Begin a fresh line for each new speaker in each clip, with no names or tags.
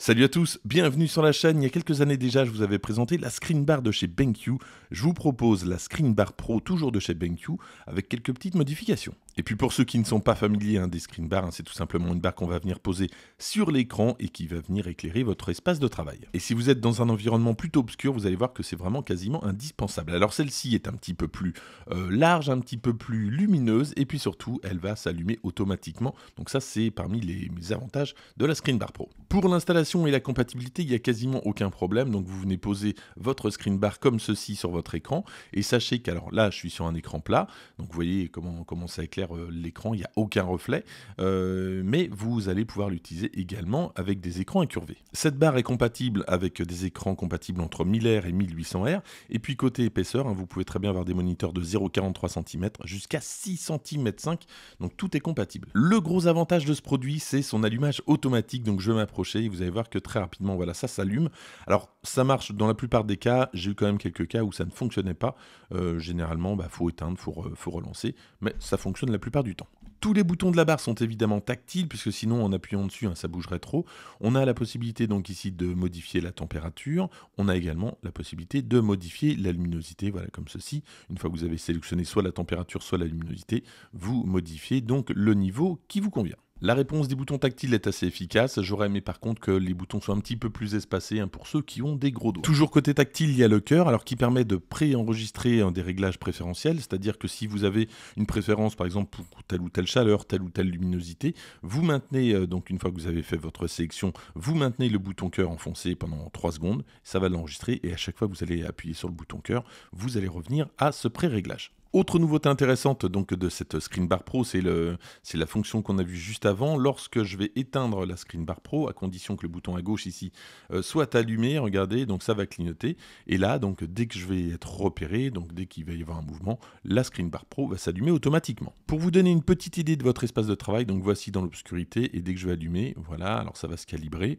Salut à tous, bienvenue sur la chaîne. Il y a quelques années déjà, je vous avais présenté la Screen Bar de chez BenQ. Je vous propose la Screen Bar Pro, toujours de chez BenQ, avec quelques petites modifications. Et puis pour ceux qui ne sont pas familiers hein, des screen bars, hein, c'est tout simplement une barre qu'on va venir poser sur l'écran et qui va venir éclairer votre espace de travail. Et si vous êtes dans un environnement plutôt obscur, vous allez voir que c'est vraiment quasiment indispensable. Alors celle-ci est un petit peu plus euh, large, un petit peu plus lumineuse et puis surtout elle va s'allumer automatiquement. Donc ça c'est parmi les, avantages de la screen bar pro. Pour l'installation et la compatibilité, il n'y a quasiment aucun problème. Donc vous venez poser votre screen bar comme ceci sur votre écran et sachez qu'alors là je suis sur un écran plat, donc vous voyez comment, comment ça éclaire euh, l'écran, il n'y a aucun reflet, euh, mais vous allez pouvoir l'utiliser également avec des écrans incurvés. Cette barre est compatible avec des écrans compatibles entre 1000R et 1800R, et puis côté épaisseur, hein, vous pouvez très bien avoir des moniteurs de 0,43 cm jusqu'à 6 cm 5, donc tout est compatible. Le gros avantage de ce produit, c'est son allumage automatique, donc je vais m'approcher et vous allez voir que très rapidement, voilà, ça s'allume. Alors ça marche dans la plupart des cas, j'ai eu quand même quelques cas où ça ne fonctionnait pas. Euh, généralement, il bah, faut éteindre, faut, faut relancer, mais ça fonctionne la plupart du temps. Tous les boutons de la barre sont évidemment tactiles, puisque sinon en appuyant dessus, hein, ça bougerait trop. On a la possibilité donc ici de modifier la température. On a également la possibilité de modifier la luminosité, voilà comme ceci. Une fois que vous avez sélectionné soit la température, soit la luminosité, vous modifiez donc le niveau qui vous convient. La réponse des boutons tactiles est assez efficace, j'aurais aimé par contre que les boutons soient un petit peu plus espacés hein, pour ceux qui ont des gros doigts. Toujours côté tactile, il y a le cœur, alors qui permet de pré-enregistrer hein, des réglages préférentiels, c'est-à-dire que si vous avez une préférence par exemple pour telle ou telle chaleur, telle ou telle luminosité, vous maintenez, euh, donc une fois que vous avez fait votre sélection, vous maintenez le bouton cœur enfoncé pendant 3 secondes, ça va l'enregistrer et à chaque fois que vous allez appuyer sur le bouton cœur, vous allez revenir à ce pré-réglage. Autre nouveauté intéressante donc de cette Screen Bar Pro, c'est la fonction qu'on a vue juste avant. Lorsque je vais éteindre la Screen Bar Pro, à condition que le bouton à gauche ici euh, soit allumé, regardez, donc ça va clignoter. Et là, donc dès que je vais être repéré, donc dès qu'il va y avoir un mouvement, la Screen Bar Pro va s'allumer automatiquement. Pour vous donner une petite idée de votre espace de travail, donc voici dans l'obscurité, et dès que je vais allumer, voilà, alors ça va se calibrer.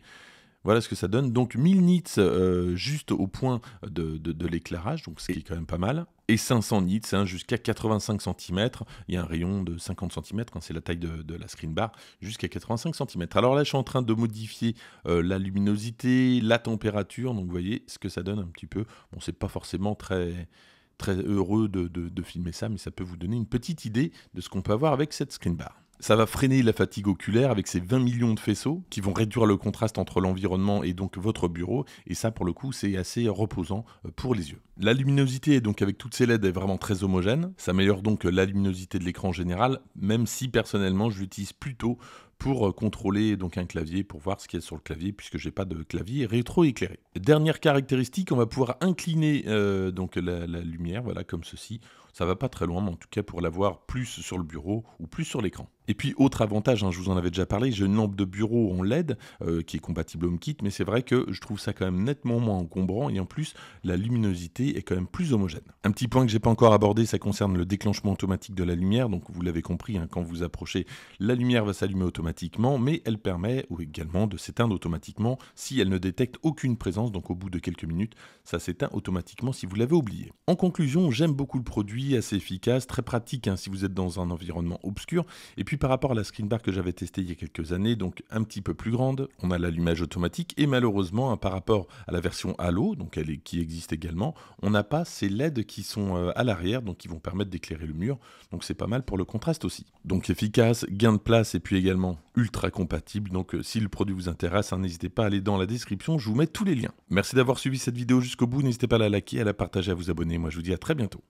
Voilà ce que ça donne. Donc 1000 nits euh, juste au point de, l'éclairage, donc ce qui est quand même pas mal. Et 500 nits hein, jusqu'à 85 cm. Il y a un rayon de 50 cm c'est la taille de, la screen bar, jusqu'à 85 cm. Alors là, je suis en train de modifier euh, la luminosité, la température. Donc vous voyez ce que ça donne un petit peu. Bon, c'est pas forcément très très heureux de, de filmer ça, mais ça peut vous donner une petite idée de ce qu'on peut avoir avec cette screen bar. Ça va freiner la fatigue oculaire avec ces 20 millions de faisceaux qui vont réduire le contraste entre l'environnement et donc votre bureau. Et ça, pour le coup, c'est assez reposant euh, pour les yeux. La luminosité, donc avec toutes ces LED, est vraiment très homogène. Ça améliore donc la luminosité de l'écran en général, même si personnellement, je l'utilise plutôt pour euh, contrôler donc un clavier, pour voir ce qu'il y a sur le clavier, puisque j'ai pas de clavier rétro-éclairé. Dernière caractéristique, on va pouvoir incliner euh, donc la, lumière, voilà, comme ceci. Ça va pas très loin, mais en tout cas pour l'avoir plus sur le bureau ou plus sur l'écran. Et puis autre avantage, hein, je vous en avais déjà parlé, j'ai une lampe de bureau en LED euh, qui est compatible HomeKit, mais c'est vrai que je trouve ça quand même nettement moins encombrant et en plus la luminosité est quand même plus homogène. Un petit point que j'ai pas encore abordé, ça concerne le déclenchement automatique de la lumière. Donc vous l'avez compris, hein, quand vous approchez, la lumière va s'allumer automatiquement automatiquement, mais elle permet également de s'éteindre automatiquement si elle ne détecte aucune présence, donc au bout de quelques minutes, ça s'éteint automatiquement si vous l'avez oublié. En conclusion, j'aime beaucoup le produit, assez efficace, très pratique hein, si vous êtes dans un environnement obscur, et puis par rapport à la screen bar que j'avais testé il y a quelques années, donc un petit peu plus grande, on a l'allumage automatique, et malheureusement, hein, par rapport à la version Halo, donc elle est, qui existe également, on n'a pas ces LED qui sont euh, à l'arrière, donc qui vont permettre d'éclairer le mur, donc c'est pas mal pour le contraste aussi. Donc efficace, gain de place, et puis également ultra compatible Donc euh, si le produit vous intéresse, hein, n'hésitez pas à aller dans la description, je vous mets tous les liens. Merci d'avoir suivi cette vidéo jusqu'au bout, n'hésitez pas à la liker, à la partager, à vous abonner. Moi je vous dis à très bientôt.